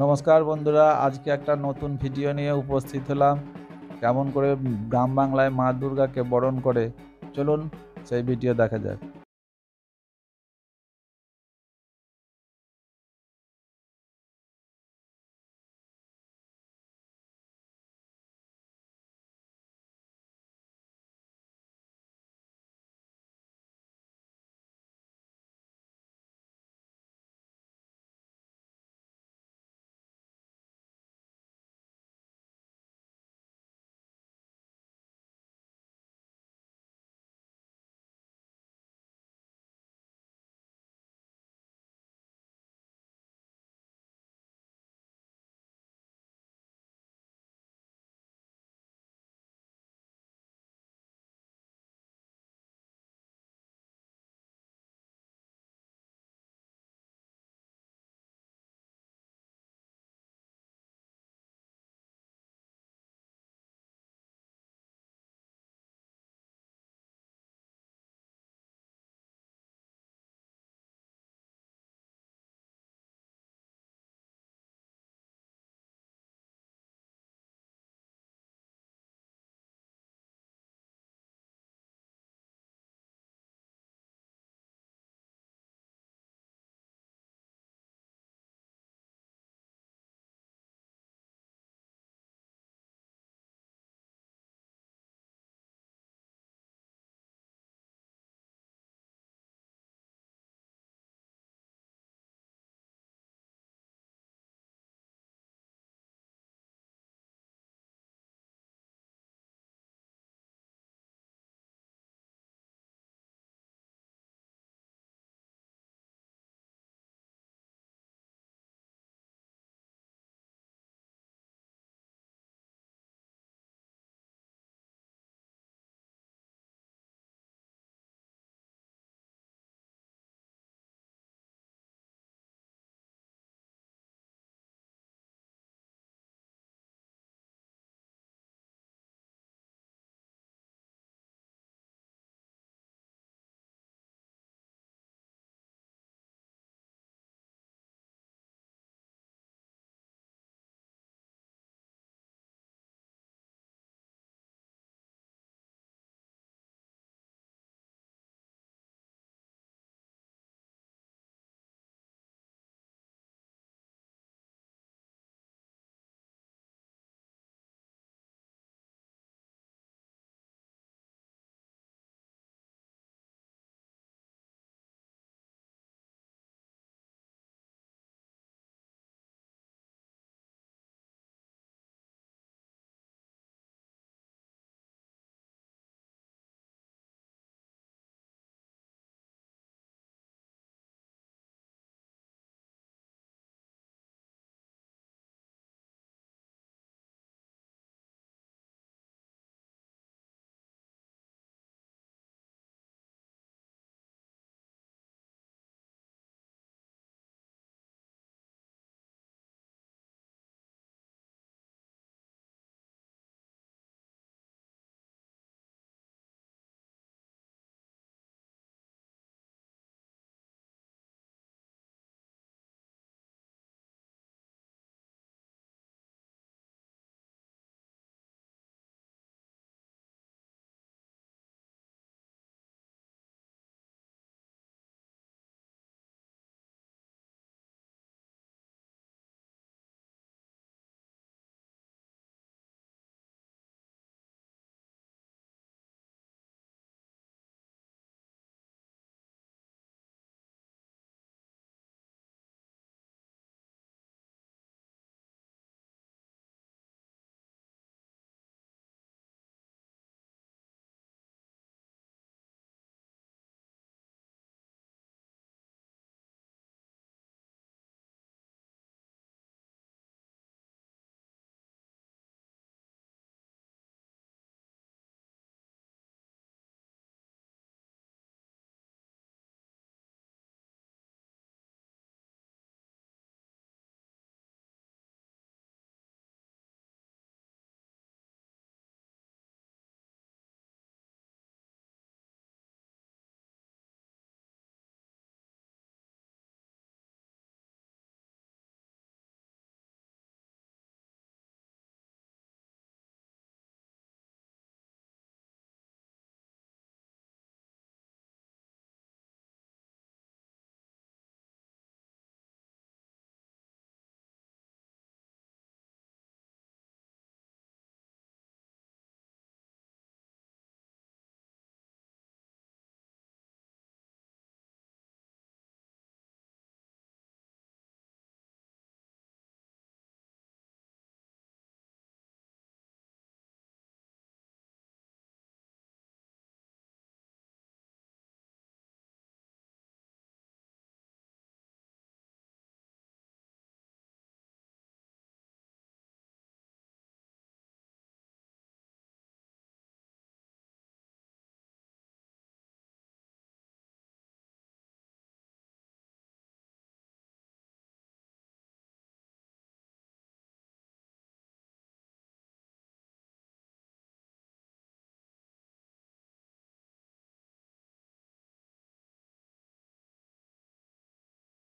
নমস্কার বন্ধুরা আজকে একটা নতুন ভিডিও নিয়ে উপস্থিত হলাম কেমন করে গ্রাম বাংলায় মা দুর্গাকে বরণ করে চলুন সেই ভিডিও দেখা যাক